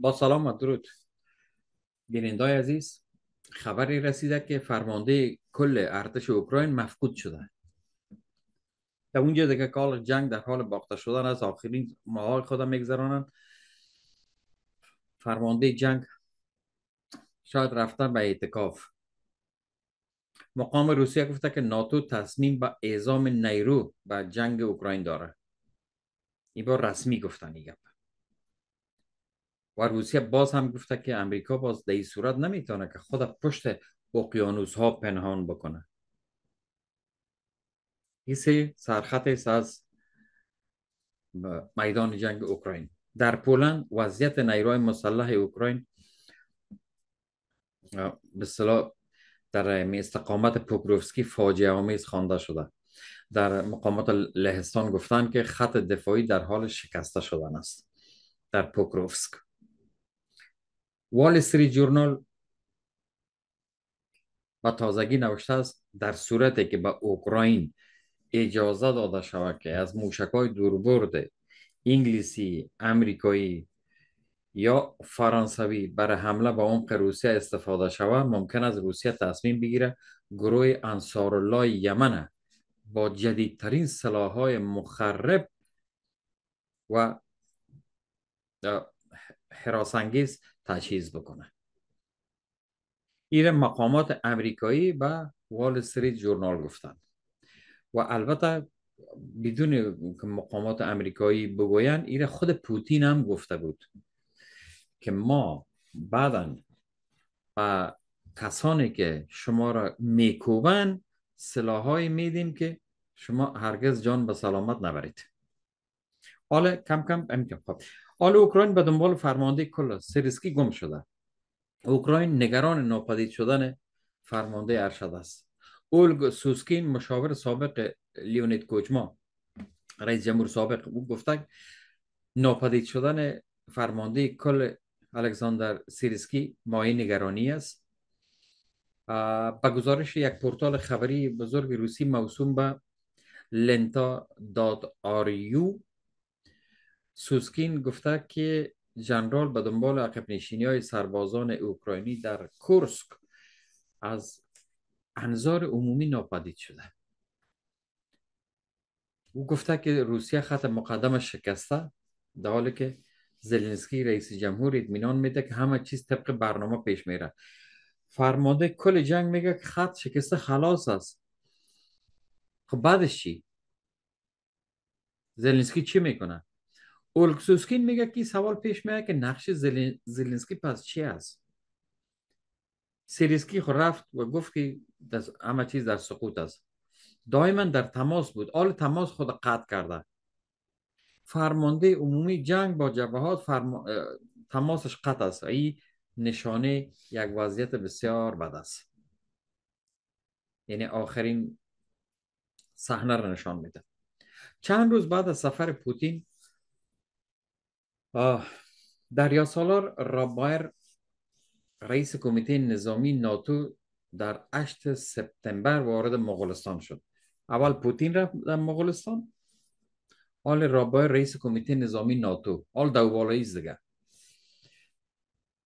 با سلام و درود بیننده عزیز خبری رسیده که فرمانده کل ارتش اوکراین مفقود شده در اونجا دیگه کال جنگ در حال باخته شدن از آخرین ماهای خودم میگذرانن فرمانده جنگ شاید رفتن به اعتکاف مقام روسیه گفته که ناتو تصمیم به اعزام نیرو به جنگ اوکراین داره این بار رسمی گفتن این و روسیه باز هم گفته که امریکا باز در صورت نمیتونه که خود پشت اقیانوس ها پنهان بکنه این سرخط از میدان جنگ اوکراین در پولند وضعیت نیروهای مسلح اوکراین به در استقامت پوکروفسکی فاجعه آمیز خوانده شده در مقامات لهستان گفتند که خط دفاعی در حال شکسته شدن است در پوکروفسک وال جورنال به تازگی نوشته است در صورتی که به اوکراین اجازه داده شود که از موشک های دوربرد انگلیسی، امریکایی یا فرانسوی برای حمله به عمق روسیه استفاده شود ممکن است روسیه تصمیم بگیره گروه انصار الله یمن با جدیدترین سلاح های مخرب و حراسانگیز تجهیز بکنه ایره مقامات امریکایی به وال استریت جورنال گفتند و البته بدون که مقامات امریکایی بگوین ایره خود پوتین هم گفته بود که ما بعدا و کسانی که شما را میکوبن سلاحای میدیم که شما هرگز جان به سلامت نبرید حالا کم کم امکان خب، حال اوکراین به دنبال فرمانده کل سرسکی گم شده اوکراین نگران ناپدید شدن فرمانده ارشد است اولگ سوسکین مشاور سابق لیونید کوچما رئیس جمهور سابق او گفت: ناپدید شدن فرمانده کل الکساندر سیریسکی مایه نگرانی است به گزارش یک پورتال خبری بزرگ روسی موسوم به لنتا سوسکین گفته که جنرال به دنبال عقب نشینی های سربازان اوکراینی در کورسک از انظار عمومی ناپدید شده او گفته که روسیه خط مقدم شکسته در حالی که زلنسکی رئیس جمهور اطمینان میده که همه چیز طبق برنامه پیش میره فرمانده کل جنگ میگه که خط شکسته خلاص است خب بعدش چی زلنسکی چی میکنه اولکسوسکین میگه که سوال پیش میاد که نقش زلن... پس چی است سیریسکی خو خب رفت و گفت که همه چیز در سقوط است دائما در تماس بود آل تماس خود قطع کرده فرمانده عمومی جنگ با جبهات تماسش قطع است این نشانه یک وضعیت بسیار بد است یعنی آخرین صحنه را نشان میده چند روز بعد از سفر پوتین دریا سالار رابایر رئیس کمیته نظامی ناتو در 8 سپتامبر وارد مغولستان شد اول پوتین رفت در مغولستان حال رابایر رئیس کمیته نظامی ناتو حال دوبالایی دیگه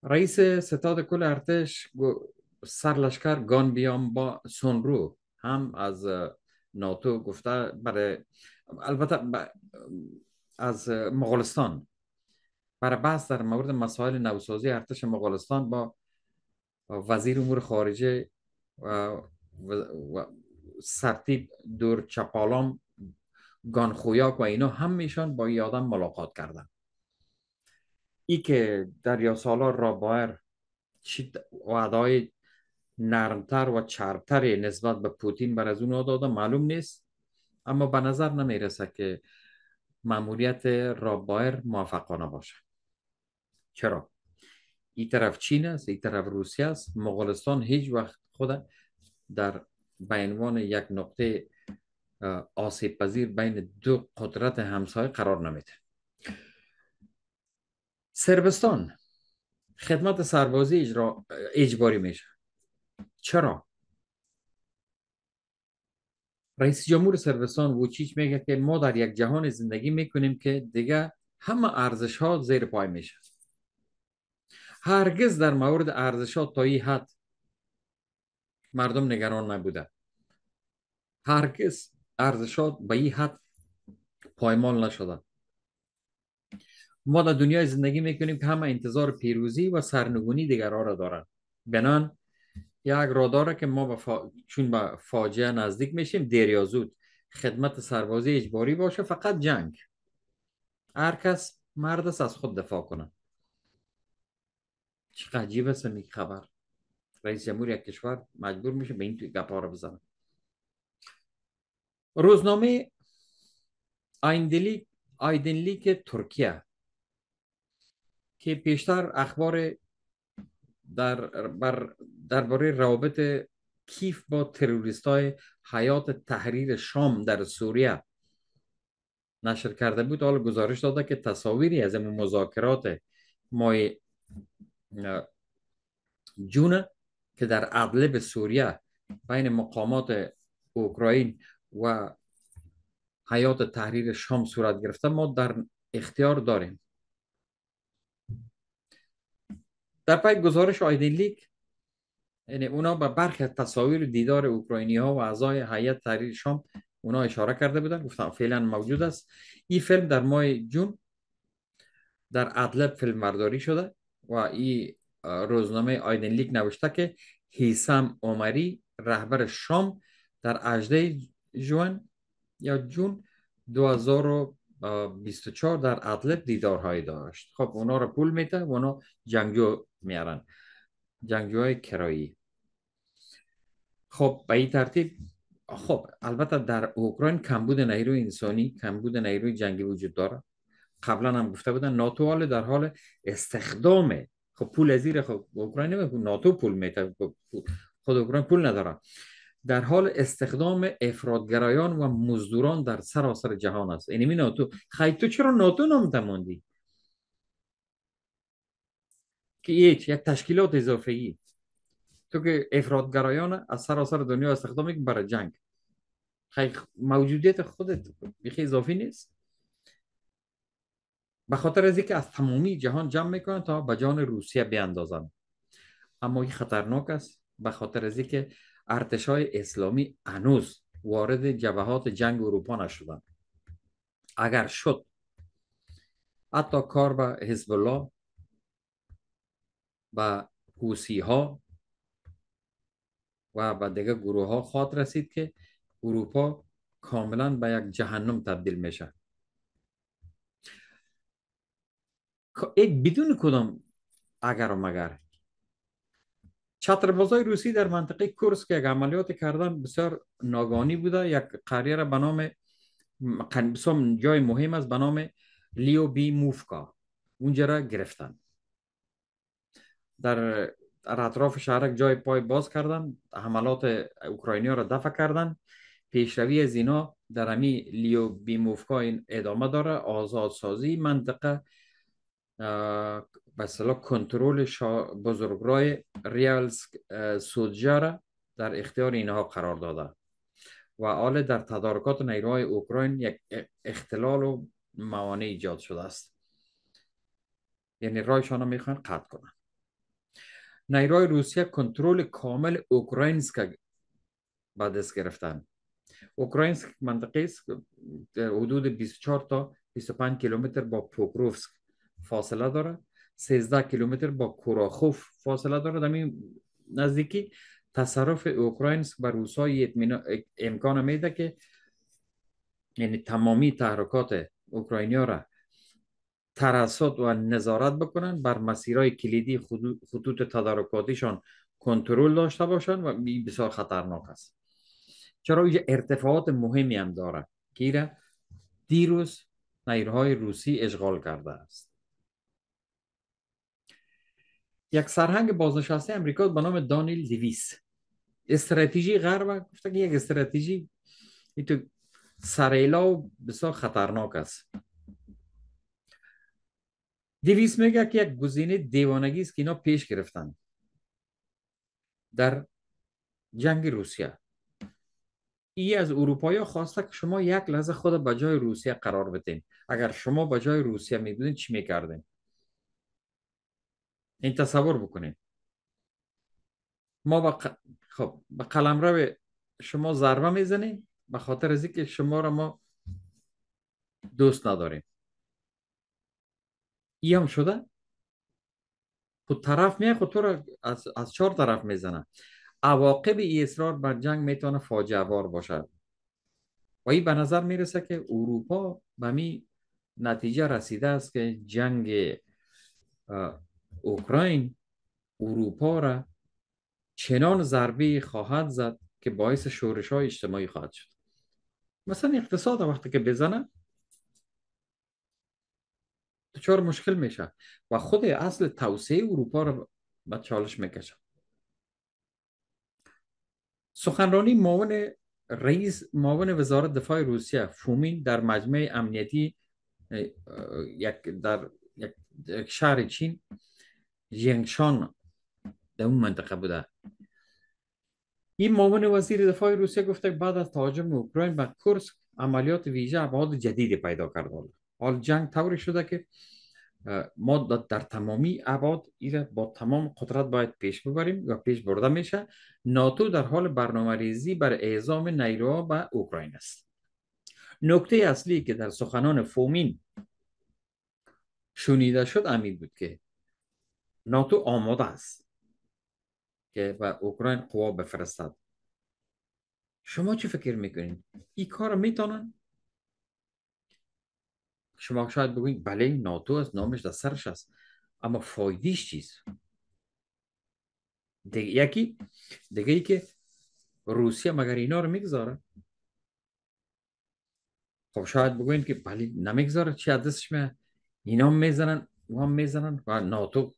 رئیس ستاد کل ارتش سرلشکر بیام با سونرو هم از ناتو گفته برای البته از مغولستان برای بحث در مورد مسائل نوسازی ارتش مغولستان با وزیر امور خارجه و سرتیب دور چپالام گانخویاک و اینا میشان با این آدم ملاقات کردن ای که در یاسالا را بایر چی ادای نرمتر و چربتر نسبت به پوتین بر از اون داده معلوم نیست اما به نظر نمیرسه که معمولیت رابایر موفقانه باشه چرا این طرف چین است این طرف روسیه است مغولستان هیچ وقت خود در به عنوان یک نقطه آسیب پذیر بین دو قدرت همسایه قرار نمیده سربستان خدمت سربازی اجباری میشه چرا رئیس جمهور سربستان ووچیچ میگه که ما در یک جهان زندگی میکنیم که دیگه همه ارزش ها زیر پای میشه هرگز در مورد ارزشات تا این حد مردم نگران نبوده هرگز ارزشات به این حد پایمال نشده ما در دنیای زندگی میکنیم که همه انتظار پیروزی و سرنگونی دیگرها را دارن بنان یک داره که ما چون به فاجعه نزدیک میشیم دیر یا زود خدمت سربازی اجباری باشه فقط جنگ هر کس مرد از خود دفاع کنه چقدر عجیب است این خبر رئیس جمهور یک کشور مجبور میشه به این توی گپا رو بزنه روزنامه آیندلیک آیدنلیک ترکیه که پیشتر اخبار در بر درباره روابط کیف با تروریست های حیات تحریر شام در سوریه نشر کرده بود حالا گزارش داده که تصاویری از این مذاکرات مای جون که در ادلب سوریه بین مقامات اوکراین و حیات تحریر شام صورت گرفته ما در اختیار داریم در پای گزارش آیدین یعنی اونا به برخی تصاویر دیدار اوکراینی ها و اعضای هیئت تحریر شام اونا اشاره کرده بودن گفتن فعلا موجود است این فیلم در ماه جون در ادلب فیلم مرداری شده و این روزنامه آیدنلیک نوشته که هیسم عمری رهبر شام در 18 جون یا جون 2024 در ادلب دیدارهایی داشت خب اونا رو پول میده و اونا جنگجو میارن جنگجوهای کرایی خب به این ترتیب خب البته در اوکراین کمبود نیروی انسانی کمبود نیروی جنگی وجود داره قبلا هم گفته بودن ناتو حال در حال استخدام خب پول زیر خب اوکراین ناتو پول میته خب، خود اوکراین پول نداره در حال استخدام افرادگرایان و مزدوران در سراسر جهان است اینمی یعنی ناتو خیلی تو چرا ناتو نام موندی؟ که یک یک تشکیلات اضافه ای تو که افرادگرایان از سراسر دنیا استخدام برای جنگ خیلی موجودیت خودت بیخی اضافی نیست به خاطر از اینکه از تمامی جهان جمع میکنن تا به جان روسیه بیاندازن اما این خطرناک است به خاطر از اینکه ارتش های اسلامی هنوز وارد جبهات جنگ اروپا نشدن اگر شد حتی کار به حزب الله و حوسی ها و به دیگه گروه ها خواد رسید که اروپا کاملا به یک جهنم تبدیل میشه خب، بدون کدام اگر و مگر چتربازای روسی در منطقه که یک عملیات کردن بسیار ناگانی بوده یک قریه را به نام بسیار جای مهم است به نام لیو بی موفکا اونجا را گرفتن در اطراف شهرک جای پای باز کردن حملات اوکراینی را دفع کردن پیشروی از اینا در امی لیو بیموفکا این ادامه داره آزادسازی منطقه به صلاح کنترل رای ریالز سودجا را در اختیار اینها قرار داده و حال در تدارکات نیروهای اوکراین یک اختلال و موانع ایجاد شده است یعنی رایشان را میخوان قطع کنن نیروهای روسیه کنترل کامل اوکراینسک به دست گرفتن اوکراینسک منطقه است حدود 24 تا 25 کیلومتر با پوکروفسک فاصله داره 13 کیلومتر با کوراخوف فاصله داره در نزدیکی تصرف اوکراینسک بر های امکان میده که یعنی تمامی تحرکات اوکراینیا را ترسات و نظارت بکنن بر مسیرهای کلیدی خطوط تدارکاتیشان کنترل داشته باشن و بسیار خطرناک است چرا اینجا ارتفاعات مهمی هم داره که دیروز نیروهای روسی اشغال کرده است یک سرهنگ بازنشسته امریکا به نام دانیل دیویس استراتژی غرب گفته که یک استراتژی تو سریلا و بسیار خطرناک است دیویس میگه که یک گزینه دیوانگی است که اینا پیش گرفتن در جنگ روسیه ای از اروپایی خواسته که شما یک لحظه خود به جای روسیه قرار بدین اگر شما به جای روسیه میبودین چی میکردین این تصور بکنید ما با, خب با قلم رو شما ضربه میزنیم به خاطر از اینکه شما را ما دوست نداریم ای هم شده خود خب، طرف میه خود خب، تو را از, از چهار طرف میزنه عواقب ای اصرار بر جنگ میتونه فاجعه بار باشد و این به نظر میرسه که اروپا به می نتیجه رسیده است که جنگ اوکراین اروپا را چنان ضربه خواهد زد که باعث شورش های اجتماعی خواهد شد مثلا اقتصاد وقتی که بزنه دچار مشکل میشه و خود اصل توسعه اروپا را به چالش میکشه سخنرانی معاون رئیس معاون وزارت دفاع روسیه فومین در مجمع امنیتی یک در یک شهر چین جنگشان در اون منطقه بوده این معاون وزیر دفاع روسیه گفته بعد از تهاجم اوکراین به کورسک عملیات ویژه ابعاد جدیدی پیدا کرده. حال جنگ طوری شده که ما در تمامی ابعاد ایره با تمام قدرت باید پیش ببریم و پیش برده میشه ناتو در حال برنامه ریزی بر اعزام نیروها به اوکراین است نکته اصلی که در سخنان فومین شنیده شد امید بود که ناتو آماده است که به اوکراین قوا بفرستد شما چی فکر میکنین؟ این کار میتونن؟ شما شاید بگوین بله ناتو از نامش در سرش است اما فایدیش چیست؟ دیگه یکی دیگه ای که روسیه مگر اینا رو میگذاره خب شاید بگوین که بله نمیگذاره چی از دستش میاد اینا میزنن و هم میزنن و ناتو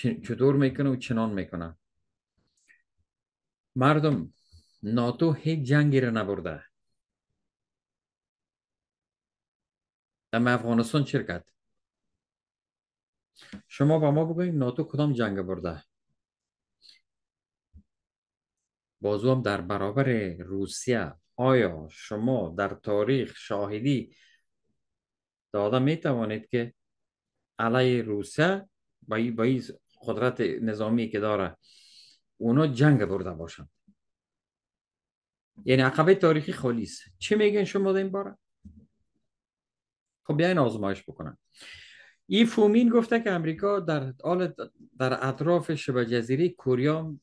چطور میکنه و چنان میکنه مردم ناتو هیچ جنگی را نبرده در افغانستان شرکت شما با ما بگوید ناتو کدام جنگ برده بازو هم در برابر روسیه آیا شما در تاریخ شاهدی داده می که علیه روسیه با این قدرت نظامی که داره اونا جنگ برده باشن یعنی عقبه تاریخی خالی چه میگن شما این باره خب بیاین آزمایش بکنن ای فومین گفته که امریکا در در اطراف شبه جزیره کوریا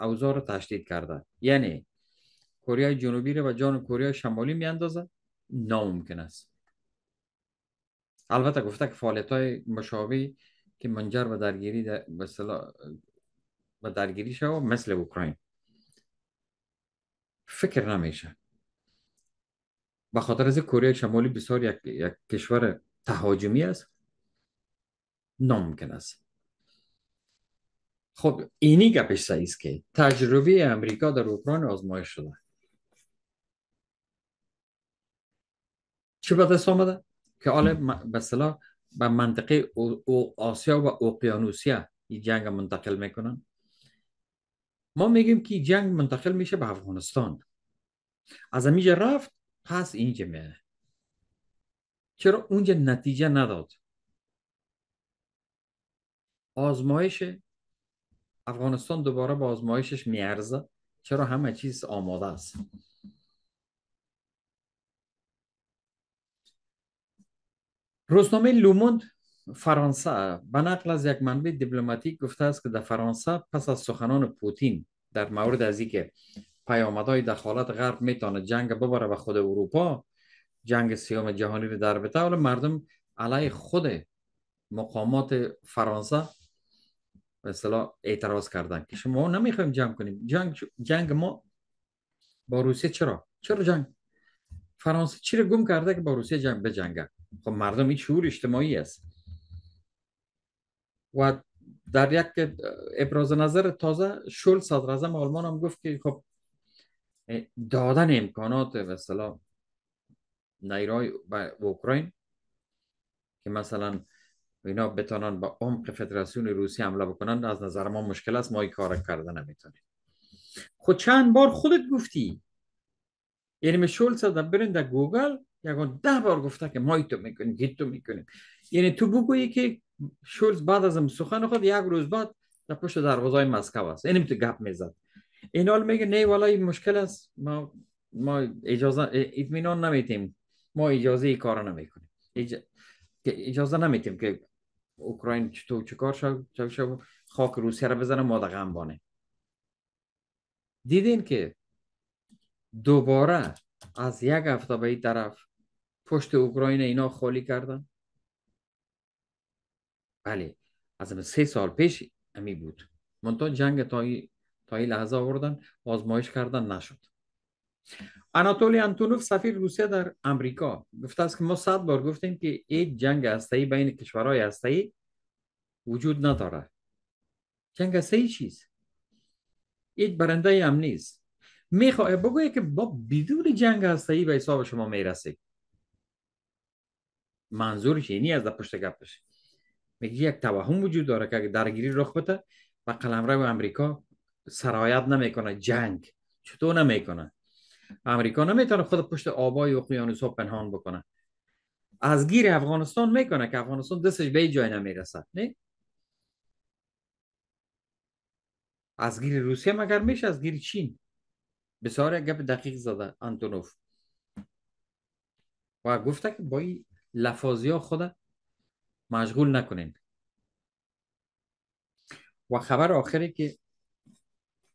اوضاع رو تشدید کرده یعنی کوریا جنوبی رو و جان کوریا شمالی میاندازه ناممکن است البته گفته که فعالیت های مشابه که منجر به درگیری به و درگیری شو مثل اوکراین فکر نمیشه به خاطر از کره شمالی بسیار یک،, یک, کشور تهاجمی است ناممکن است خب اینی گپش سعیز که تجربه امریکا در اوکراین آزمایش شده چه به دست آمده که حالا به به منطقه او آسیا و اقیانوسیه این جنگ منتقل میکنن ما میگیم که جنگ منتقل میشه به افغانستان از امیجا رفت پس اینجا میره چرا اونجا نتیجه نداد آزمایش افغانستان دوباره به آزمایشش میارزه چرا همه چیز آماده است روزنامه لوموند فرانسه به نقل از یک منبع دیپلماتیک گفته است که در فرانسه پس از سخنان پوتین در مورد از اینکه پیامدهای دخالت غرب میتونه جنگ ببره به خود اروپا جنگ سیام جهانی رو در بتاول مردم علیه خود مقامات فرانسه به اصطلاح اعتراض کردن که شما نمیخوایم جنگ کنیم جنگ جنگ ما با روسیه چرا چرا جنگ فرانسه چی رو گم کرده که با روسیه جنگ بجنگه خب مردم این شعور اجتماعی است و در یک ابراز نظر تازه شل صدر ازم آلمان هم گفت که خب دادن امکانات به اصطلاح نیروی اوکراین که مثلا اینا بتانن به عمق فدراسیون روسی حمله بکنن از نظر ما مشکل است ما این کار کرده نمیتونیم خود خب چند بار خودت گفتی یعنی شل صدر برین در گوگل یکان ده بار گفته که ما ایتو میکنیم هیت میکنیم یعنی تو بگویی که شولز بعد از سخن خود یک روز بعد در پشت دروازه مسکو است یعنی تو گپ میزد این حال میگه نه والا این مشکل است ما ما اجازه اطمینان نمیتیم ما اجازه ای کار نمیکنیم اجازه, اجازه نمیتیم که اوکراین چطور چکار کار شد شو... خاک روسیه رو بزنه ما غم بانه دیدین که دوباره از یک هفته به این طرف پشت اوکراین اینا خالی کردن بله از سه سال پیش امی بود منتها جنگ تا این لحظه آوردن آزمایش کردن نشد آناتولی انتونوف سفیر روسیه در امریکا گفته است که ما صد بار گفتیم که یک جنگ هستهی بین کشورهای هستهی وجود نداره جنگ ای چیز یک برنده هم نیست میخواه بگویه که با بدون جنگ هستهی به حساب شما میرسید منظورش اینی از در پشت گپش میگه یک توهم وجود داره که درگیری رخ بده و قلمرو امریکا سرایت نمیکنه جنگ چطور نمیکنه امریکا نمیتونه خود پشت آبای اقیانوس ها پنهان بکنه از گیر افغانستان میکنه که افغانستان دستش به جای نمیرسد نه از گیر روسیه مگر میشه از گیر چین بسیار گپ دقیق زده انتونوف و گفته که با لفاظی ها خود مشغول نکنین و خبر آخری که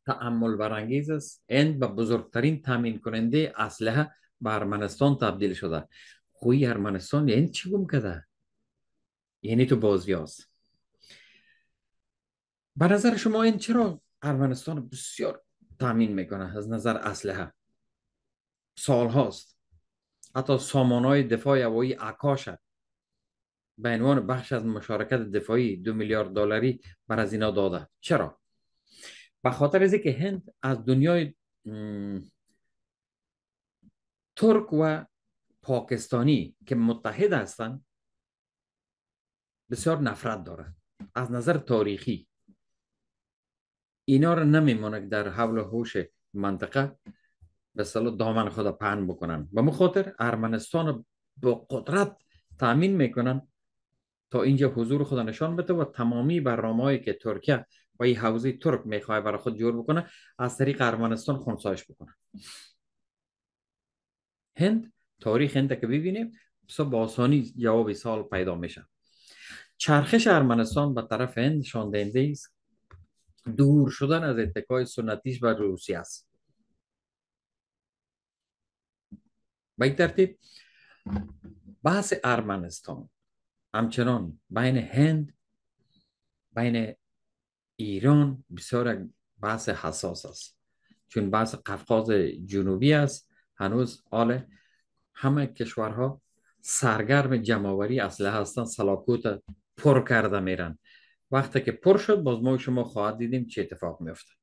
تعمل برانگیز است این به بزرگترین تامین کننده اسلحه به ارمنستان تبدیل شده خوی ارمنستان این یعنی چی گم کده یعنی تو بازی هست به نظر شما این چرا ارمنستان بسیار تامین میکنه از نظر اسلحه سال هاست حتی سامان های دفاع هوایی اکاش به عنوان بخش از مشارکت دفاعی دو میلیارد دلاری بر از اینا داده چرا به خاطر از که هند از دنیای ترک و پاکستانی که متحد هستند بسیار نفرت دارد از نظر تاریخی اینا رو نمیمونه در حول هوش منطقه به صلاح دامن خدا پهن بکنن و مخاطر ارمنستان با قدرت تامین میکنن تا اینجا حضور خدا نشان بده و تمامی برنامه‌ای که ترکیه و این حوزه ترک میخواه برای خود جور بکنه از طریق ارمنستان خونسایش بکنه هند تاریخ هند که ببینیم بسیار با آسانی جواب سال پیدا میشه چرخش ارمنستان به طرف هند شاندنده ایست دور شدن از اتکای سنتیش بر روسیه است به این ترتیب بحث ارمنستان همچنان بین هند بین ایران بسیار بحث حساس است چون بحث قفقاز جنوبی است هنوز حال همه کشورها سرگرم جمعوری اسلحه هستن سلاکوت پر کرده میرن وقتی که پر شد باز ما شما خواهد دیدیم چه اتفاق میفته